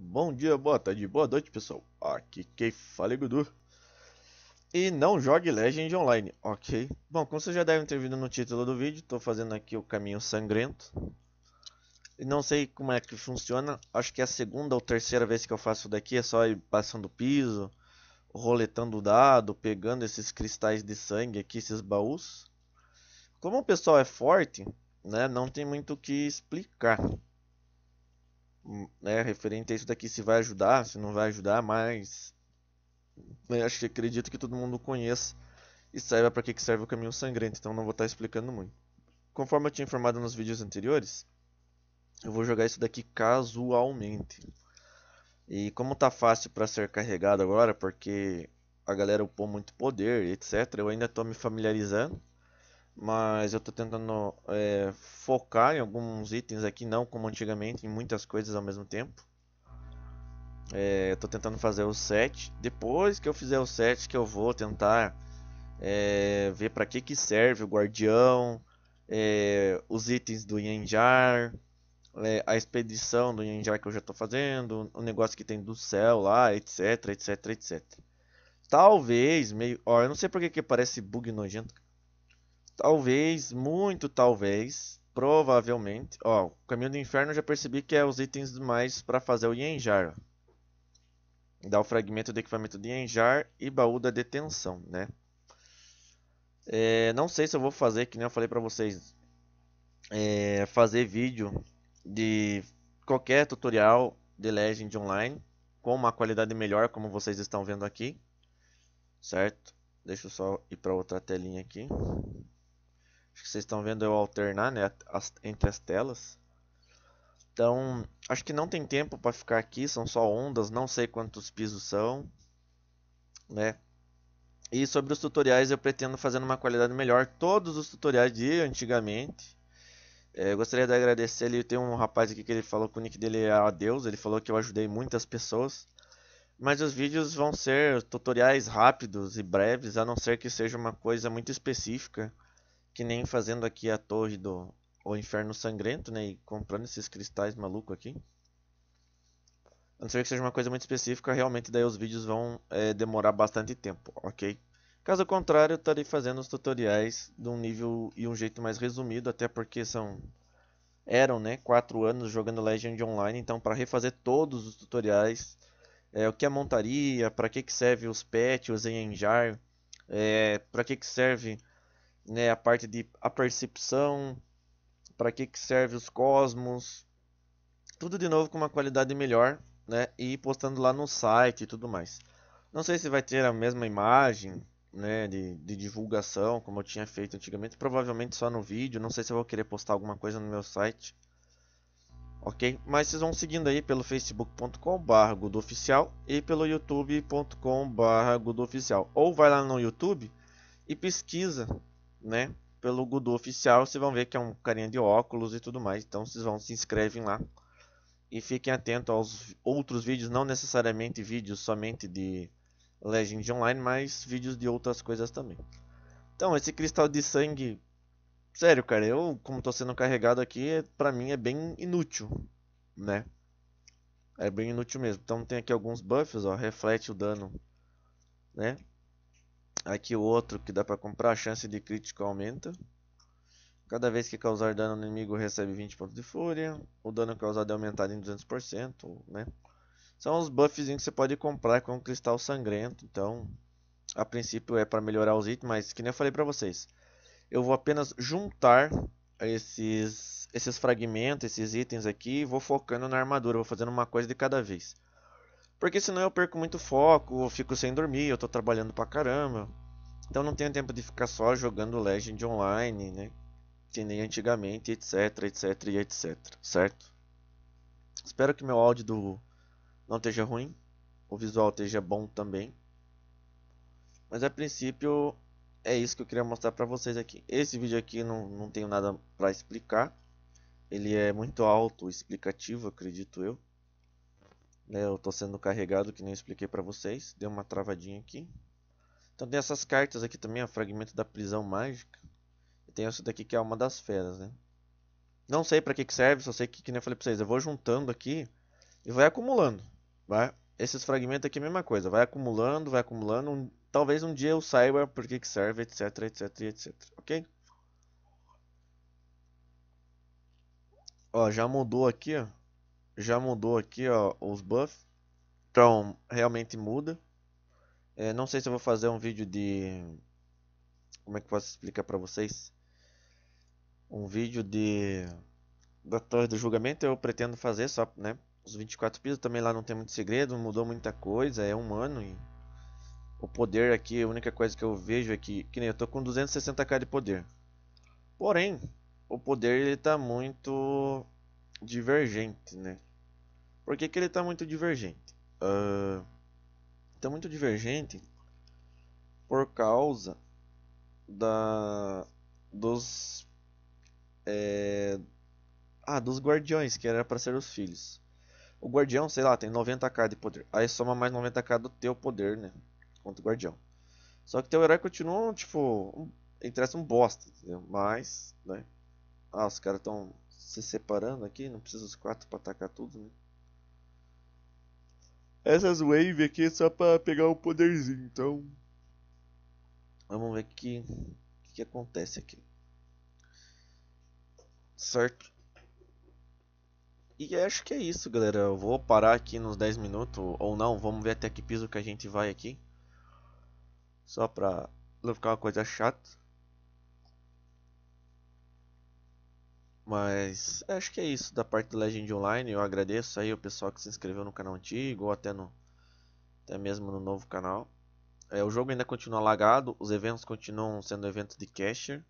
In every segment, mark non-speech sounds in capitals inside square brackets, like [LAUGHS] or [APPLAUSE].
Bom dia, boa tarde, boa noite, pessoal. Aqui quem fala é Gudu. E não jogue Legend Online, ok? Bom, como vocês já devem ter visto no título do vídeo, estou fazendo aqui o caminho sangrento. E não sei como é que funciona, acho que é a segunda ou terceira vez que eu faço daqui, é só ir passando o piso, roletando o dado, pegando esses cristais de sangue aqui, esses baús. Como o pessoal é forte, né, não tem muito o que explicar né, referente a isso daqui, se vai ajudar, se não vai ajudar, mas né, acho que acredito que todo mundo conheça e saiba para que, que serve o caminho sangrento, então não vou estar tá explicando muito. Conforme eu tinha informado nos vídeos anteriores, eu vou jogar isso daqui casualmente. E como tá fácil para ser carregado agora, porque a galera upou muito poder, etc, eu ainda estou me familiarizando mas eu estou tentando é, focar em alguns itens aqui, não como antigamente, em muitas coisas ao mesmo tempo. É, estou tô tentando fazer o set. Depois que eu fizer o set, que eu vou tentar é, ver para que, que serve o guardião, é, os itens do Yanjar, é, a expedição do Yanjar que eu já estou fazendo, o negócio que tem do céu lá, etc, etc, etc. Talvez meio. Ó, eu não sei porque que parece bug nojento Talvez, muito talvez, provavelmente. Ó, o caminho do inferno já percebi que é os itens mais para fazer o Yenjar. Dá o fragmento do equipamento de Yenjar e baú da detenção, né? É, não sei se eu vou fazer, que nem eu falei para vocês, é, fazer vídeo de qualquer tutorial de Legend Online com uma qualidade melhor, como vocês estão vendo aqui, certo? Deixa eu só ir para outra telinha aqui. Acho que vocês estão vendo eu alternar né, as, entre as telas. Então, acho que não tem tempo para ficar aqui, são só ondas, não sei quantos pisos são, né? E sobre os tutoriais, eu pretendo fazer uma qualidade melhor todos os tutoriais de antigamente. É, eu gostaria de agradecer ali, tem um rapaz aqui que ele falou que o nick dele é adeus, ele falou que eu ajudei muitas pessoas. Mas os vídeos vão ser tutoriais rápidos e breves, a não ser que seja uma coisa muito específica que nem fazendo aqui a torre do o Inferno Sangrento, né? E comprando esses cristais maluco aqui. A não ser que seja uma coisa muito específica, realmente daí os vídeos vão é, demorar bastante tempo, ok? Caso contrário, eu estarei fazendo os tutoriais de um nível e um jeito mais resumido, até porque são eram, né, 4 anos jogando Legend Online, então para refazer todos os tutoriais, é, o que é montaria, para que que serve os pets, os enjar, é, eh, para que que serve né, a parte de a percepção, para que, que serve os cosmos, tudo de novo com uma qualidade melhor, né, e postando lá no site e tudo mais. Não sei se vai ter a mesma imagem, né, de, de divulgação como eu tinha feito antigamente, provavelmente só no vídeo, não sei se eu vou querer postar alguma coisa no meu site. Ok? Mas vocês vão seguindo aí pelo facebook.com.br oficial e pelo youtube.com.br oficial Ou vai lá no YouTube e pesquisa né? Pelo Gudu oficial, vocês vão ver que é um carinha de óculos e tudo mais. Então vocês vão se inscrevem lá e fiquem atentos aos outros vídeos, não necessariamente vídeos somente de Legend Online, mas vídeos de outras coisas também. Então, esse cristal de sangue, sério, cara, eu como estou sendo carregado aqui, é, pra mim é bem inútil, né? É bem inútil mesmo. Então tem aqui alguns buffs, ó, reflete o dano, né? Aqui o outro que dá para comprar, a chance de crítico aumenta. Cada vez que causar dano no inimigo recebe 20 pontos de fúria. O dano causado é aumentado em 200%, né? São os buffs que você pode comprar com cristal sangrento. Então, a princípio é para melhorar os itens, mas que nem eu falei para vocês. Eu vou apenas juntar esses, esses fragmentos, esses itens aqui, e vou focando na armadura, vou fazendo uma coisa de cada vez. Porque senão eu perco muito foco, eu fico sem dormir, eu tô trabalhando pra caramba. Então não tenho tempo de ficar só jogando Legend online, né? Que nem antigamente, etc, etc e etc, certo? Espero que meu áudio do... não esteja ruim, o visual esteja bom também. Mas a princípio é isso que eu queria mostrar pra vocês aqui. Esse vídeo aqui não, não tenho nada pra explicar. Ele é muito auto-explicativo, acredito eu. Né? Eu estou sendo carregado, que nem expliquei para vocês. Deu uma travadinha aqui. Então tem essas cartas aqui também, o fragmento da prisão mágica. E tem essa daqui que é uma das feras, né? Não sei para que, que serve, só sei que, que nem eu falei para vocês. Eu vou juntando aqui e vai acumulando. Vai. Tá? Esses fragmentos aqui é a mesma coisa. Vai acumulando, vai acumulando. Um, talvez um dia eu saiba por que, que serve, etc, etc, etc. Ok? Ó, já mudou aqui, ó já mudou aqui ó, os buffs. Então, realmente muda. É, não sei se eu vou fazer um vídeo de... Como é que eu posso explicar para vocês? Um vídeo de... Da Torre do Julgamento eu pretendo fazer só, né? Os 24 pisos também lá não tem muito segredo, mudou muita coisa, é humano e... O poder aqui, a única coisa que eu vejo é que... Que nem eu tô com 260k de poder. Porém, o poder ele tá muito divergente, né? Por que, que ele tá muito divergente? Está muito divergente por causa da dos é, ah dos guardiões que era para ser os filhos. O guardião, sei lá, tem 90k de poder. Aí soma mais 90k do teu poder, né? Contra o guardião. Só que teu herói continua, tipo, um, interessa um bosta, entendeu? Mas, né? Ah, os caras estão se separando aqui, não precisa os quatro para atacar tudo, né? Essas wave aqui é só para pegar o poderzinho, então... Vamos ver o que, que acontece aqui. Certo? E acho que é isso, galera. Eu vou parar aqui nos 10 minutos, ou não, vamos ver até que piso que a gente vai aqui. Só pra não ficar uma coisa chata. Mas é, acho que é isso da parte do Legend Online. Eu agradeço aí o pessoal que se inscreveu no canal antigo ou até, no, até mesmo no novo canal. É, o jogo ainda continua lagado, os eventos continuam sendo eventos de cacher.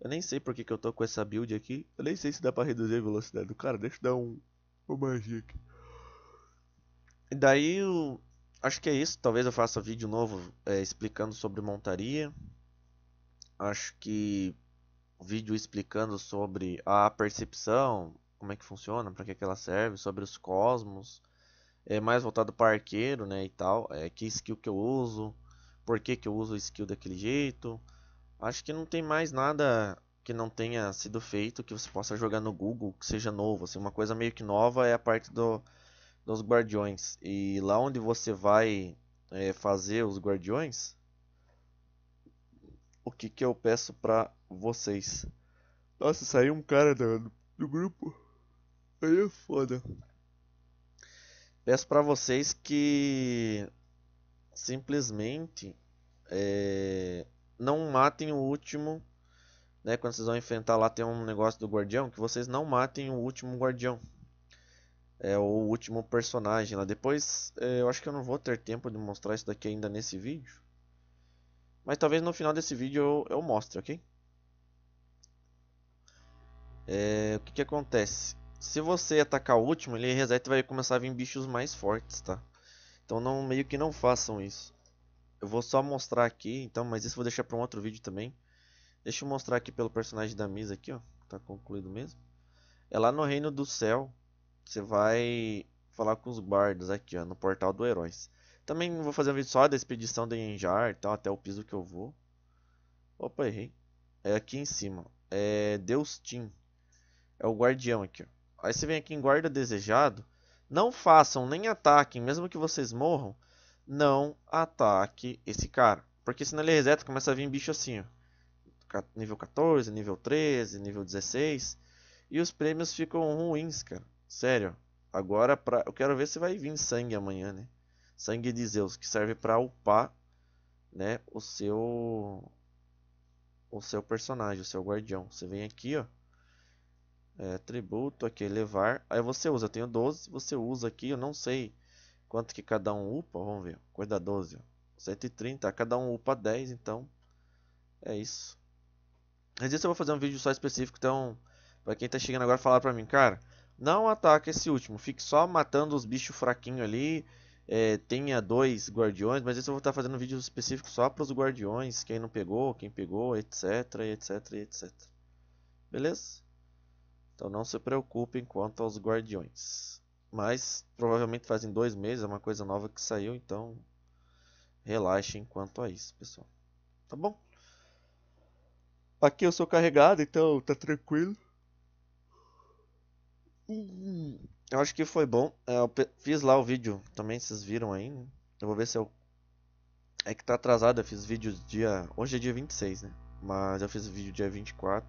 Eu nem sei porque que eu tô com essa build aqui. Eu nem sei se dá pra reduzir a velocidade do cara. Deixa eu dar um, uma magia aqui. E daí eu... Acho que é isso. Talvez eu faça vídeo novo é, explicando sobre montaria. Acho que vídeo explicando sobre a percepção, como é que funciona, para que, que ela serve, sobre os cosmos, é mais voltado para arqueiro, né, e tal, é, que skill que eu uso, por que, que eu uso a skill daquele jeito. Acho que não tem mais nada que não tenha sido feito que você possa jogar no Google que seja novo. Assim, uma coisa meio que nova é a parte do, dos guardiões. E lá onde você vai é, fazer os guardiões, o que, que eu peço pra vocês. Nossa, saiu um cara do, do grupo. Aí é foda. Peço pra vocês que simplesmente é, não matem o último. Né, quando vocês vão enfrentar lá tem um negócio do guardião que vocês não matem o último guardião. É o último personagem lá. Depois é, eu acho que eu não vou ter tempo de mostrar isso daqui ainda nesse vídeo. Mas talvez no final desse vídeo eu, eu mostre, ok? É, o que, que acontece? Se você atacar o último, ele reseta e vai começar a vir bichos mais fortes, tá? Então não, meio que não façam isso. Eu vou só mostrar aqui, então, mas isso eu vou deixar para um outro vídeo também. Deixa eu mostrar aqui pelo personagem da Misa aqui, ó. Tá concluído mesmo. É lá no Reino do Céu. Você vai falar com os bardos aqui, ó, no portal do Heróis. Também vou fazer um vídeo só da expedição de Enjar e tal, até o piso que eu vou. Opa, errei. É aqui em cima. É Deus Team. É o guardião aqui. Ó. Aí você vem aqui em guarda desejado. Não façam, nem ataquem, mesmo que vocês morram. Não ataque esse cara. Porque senão ele reseta, começa a vir bicho assim, ó. Nível 14, nível 13, nível 16. E os prêmios ficam ruins, cara. Sério. Agora, pra... eu quero ver se vai vir sangue amanhã, né? Sangue de Zeus, que serve para upar, né, o seu o seu personagem, o seu guardião. Você vem aqui, ó, é, tributo aqui, elevar. Aí você usa, eu tenho 12, você usa aqui, eu não sei quanto que cada um upa, vamos ver. Coisa 12, ó. 130, cada um upa 10, então é isso. Mas isso eu vou fazer um vídeo só específico, então para quem tá chegando agora falar para mim, cara, não ataca esse último, fique só matando os bichos fraquinhos ali é, tenha dois guardiões, mas isso eu vou estar fazendo um vídeo específico só para os guardiões, quem não pegou, quem pegou, etc, etc, etc. Beleza? Então não se preocupe quanto aos guardiões. Mas provavelmente fazem dois meses, é uma coisa nova que saiu, então relaxem quanto a isso, pessoal. Tá bom? Aqui eu sou carregado, então tá tranquilo. Uh eu acho que foi bom. É, eu fiz lá o vídeo também, vocês viram aí. Né? Eu vou ver se eu. É que tá atrasado, eu fiz vídeo dia. Hoje é dia 26, né? Mas eu fiz vídeo dia 24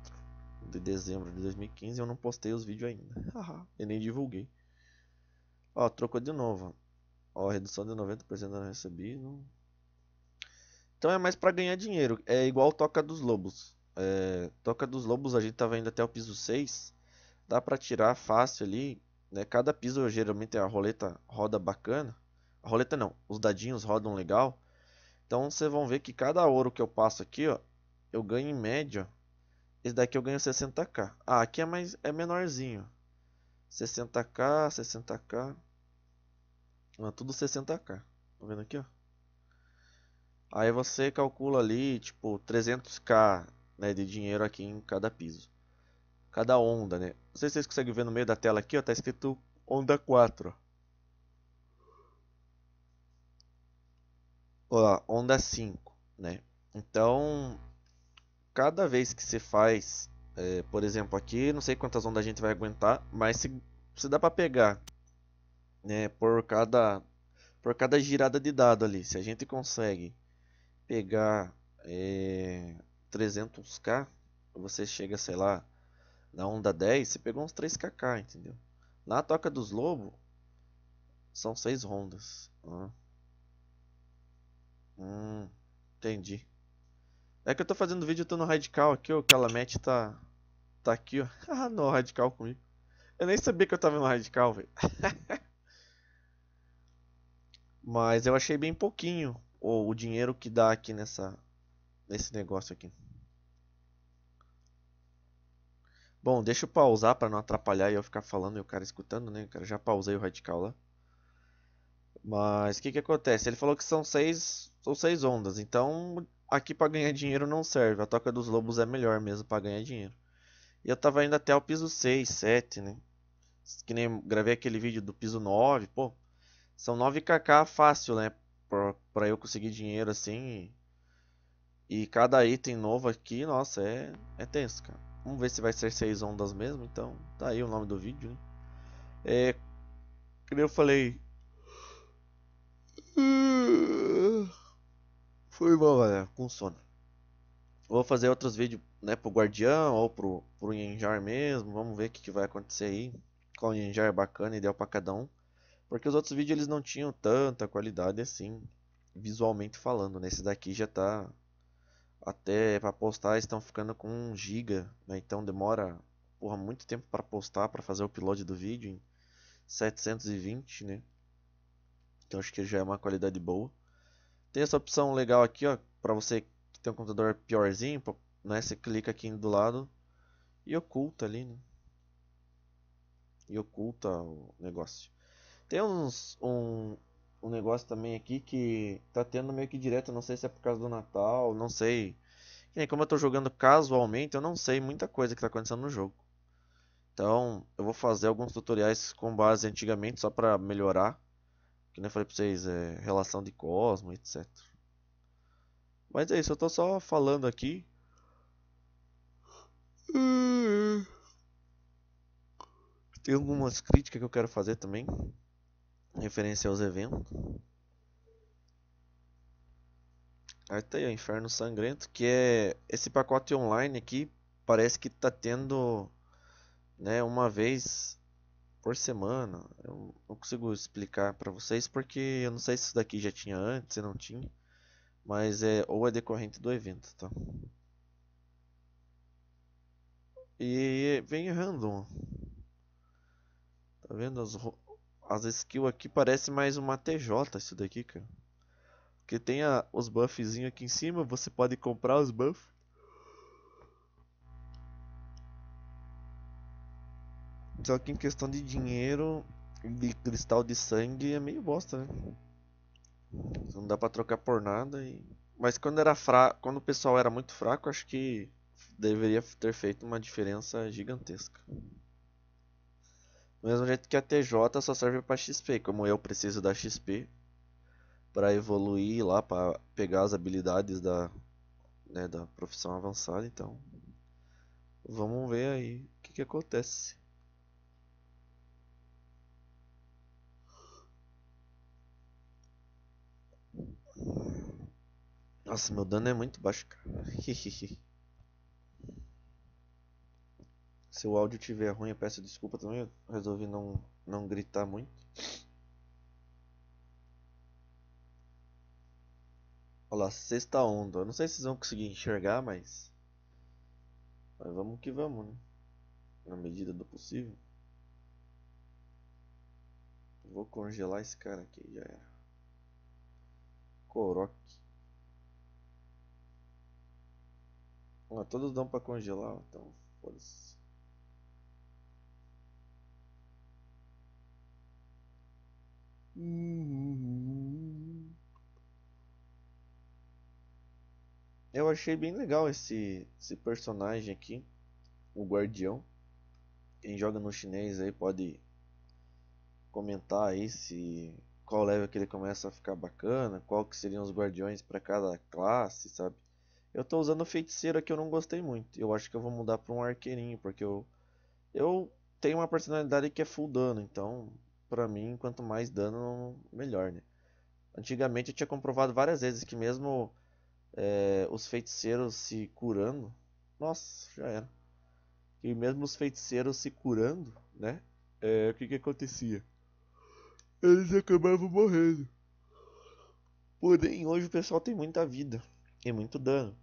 de dezembro de 2015 e eu não postei os vídeos ainda. [LAUGHS] eu nem divulguei. Ó, trocou de novo. Ó, redução de 90% não recebi. Então é mais para ganhar dinheiro. É igual Toca dos Lobos. É, Toca dos Lobos a gente tava indo até o piso 6. Dá para tirar fácil ali né? Cada piso geralmente a roleta roda bacana. A roleta não, os dadinhos rodam legal. Então vocês vão ver que cada ouro que eu passo aqui, ó, eu ganho em média. Esse daqui eu ganho 60k. Ah, aqui é mais é menorzinho. 60k, 60k. Ah, tudo 60k. Tô tá vendo aqui, ó? Aí você calcula ali, tipo, 300k né, de dinheiro aqui em cada piso. Cada onda, né? Não sei se vocês conseguem ver no meio da tela aqui, ó, tá escrito Onda 4. Ó, onda 5, né? Então, cada vez que se faz, é, por exemplo, aqui, não sei quantas ondas a gente vai aguentar, mas se, se dá para pegar, né, por cada por cada girada de dado ali, se a gente consegue pegar é, 300k, você chega, sei lá, na onda 10, você pegou uns 3kk, entendeu? Na Toca dos Lobos, são 6 rondas. Hum. hum, entendi. É que eu tô fazendo vídeo, eu tô no radical aqui, ó, o Calamete tá, tá aqui, ó. [LAUGHS] Ah, no radical comigo. Eu nem sabia que eu tava no radical, velho. [LAUGHS] Mas eu achei bem pouquinho o, o dinheiro que dá aqui nessa, nesse negócio aqui. Bom, deixa eu pausar para não atrapalhar e eu ficar falando e o cara escutando, né? O cara já pausei o radical lá. Mas o que, que acontece? Ele falou que são seis, são seis ondas, então aqui para ganhar dinheiro não serve. A Toca dos Lobos é melhor mesmo para ganhar dinheiro. E eu tava indo até o piso 6, 7, né? Que nem gravei aquele vídeo do piso 9, pô. São 9kk fácil, né? Para eu conseguir dinheiro assim. E, cada item novo aqui, nossa, é, é tenso, cara. Vamos ver se vai ser 6 ondas mesmo, então tá aí o nome do vídeo, né? É, como eu falei... [CLEARS THROAT] Foi bom, galera, com sono. Vou fazer outros vídeos, né, pro Guardião ou pro, pro Yenjar mesmo, vamos ver o que, que vai acontecer aí. Qual Yenjar é bacana, ideal pra cada um. Porque os outros vídeos eles não tinham tanta qualidade assim, visualmente falando, né? Esse daqui já tá até para postar estão ficando com 1 giga, né? Então demora porra, muito tempo para postar, para fazer o upload do vídeo em 720, né? Então acho que já é uma qualidade boa. Tem essa opção legal aqui, ó, para você que tem um computador piorzinho, né? Você clica aqui do lado e oculta ali, né? E oculta o negócio. Tem uns um, negócio também aqui que tá tendo meio que direto, não sei se é por causa do Natal, não sei. E como eu tô jogando casualmente, eu não sei muita coisa que tá acontecendo no jogo. Então, eu vou fazer alguns tutoriais com base antigamente só para melhorar. Que nem eu falei pra vocês, é, relação de Cosmo, etc. Mas é isso, eu tô só falando aqui. Hum. Tem algumas críticas que eu quero fazer também referência aos eventos. Aí tá aí, o Inferno Sangrento, que é esse pacote online aqui, parece que tá tendo, né, uma vez por semana. Eu não consigo explicar para vocês porque eu não sei se isso daqui já tinha antes, se não tinha, mas é ou é decorrente do evento, tá? E vem random. Tá vendo as as skills aqui parece mais uma TJ isso daqui, cara. Porque tem a, os buffzinhos aqui em cima, você pode comprar os buffs. Só que em questão de dinheiro, de cristal de sangue, é meio bosta, né? Não dá pra trocar por nada e... Mas quando era fra, quando o pessoal era muito fraco, acho que deveria ter feito uma diferença gigantesca. Do mesmo jeito que a TJ só serve para XP, como eu preciso da XP para evoluir lá, para pegar as habilidades da, né, da profissão avançada, então vamos ver aí o que, que acontece. Nossa, meu dano é muito baixo, cara. [LAUGHS] Se o áudio tiver ruim, eu peço desculpa também. Eu resolvi não, não gritar muito. Olha lá, sexta onda. Eu não sei se vocês vão conseguir enxergar, mas. Mas vamos que vamos, né? Na medida do possível. Vou congelar esse cara aqui, já era. Coroque. Ó, todos dão pra congelar, então foda-se. Eu achei bem legal esse, esse personagem aqui, o Guardião. Quem joga no chinês aí pode comentar aí se qual level que ele começa a ficar bacana, qual que seriam os guardiões para cada classe, sabe? Eu tô usando feiticeiro aqui, eu não gostei muito. Eu acho que eu vou mudar para um arqueirinho, porque eu eu tenho uma personalidade que é full dano, então para mim, quanto mais dano, melhor, né? Antigamente eu tinha comprovado várias vezes que mesmo é, os feiticeiros se curando, nossa, já era. E mesmo os feiticeiros se curando, né? É, o que que acontecia? Eles acabavam morrendo. Porém, hoje o pessoal tem muita vida e muito dano.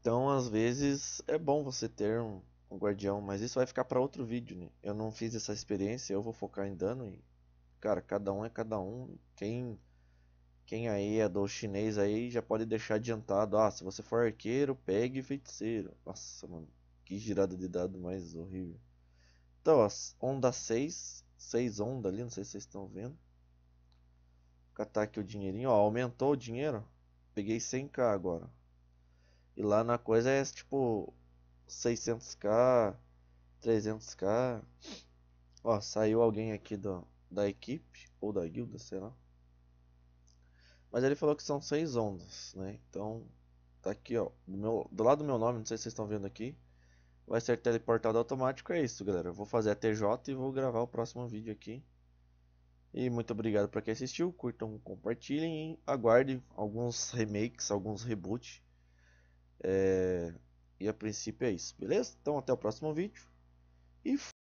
Então, às vezes, é bom você ter um, um o guardião, mas isso vai ficar para outro vídeo, né? Eu não fiz essa experiência, eu vou focar em dano e cara, cada um é cada um. Quem quem aí é do chinês aí já pode deixar adiantado. Ah, se você for arqueiro, pegue feiticeiro. Nossa, mano, que girada de dado mais horrível. Então, ó, onda 6, 6 onda ali, não sei se vocês estão vendo. Vou catar aqui o dinheirinho, ó, aumentou o dinheiro. Peguei 100k agora. E lá na coisa é tipo 600k, 300k. Ó, saiu alguém aqui do, da equipe, ou da guilda, sei lá. Mas ele falou que são seis ondas, né? Então, tá aqui, ó. Do, meu, do lado do meu nome, não sei se vocês estão vendo aqui. Vai ser teleportado automático. É isso, galera. Eu vou fazer a TJ e vou gravar o próximo vídeo aqui. E muito obrigado para quem assistiu. Curtam, compartilhem e aguardem alguns remakes, alguns reboots. É... E a princípio é isso, beleza? Então até o próximo vídeo. E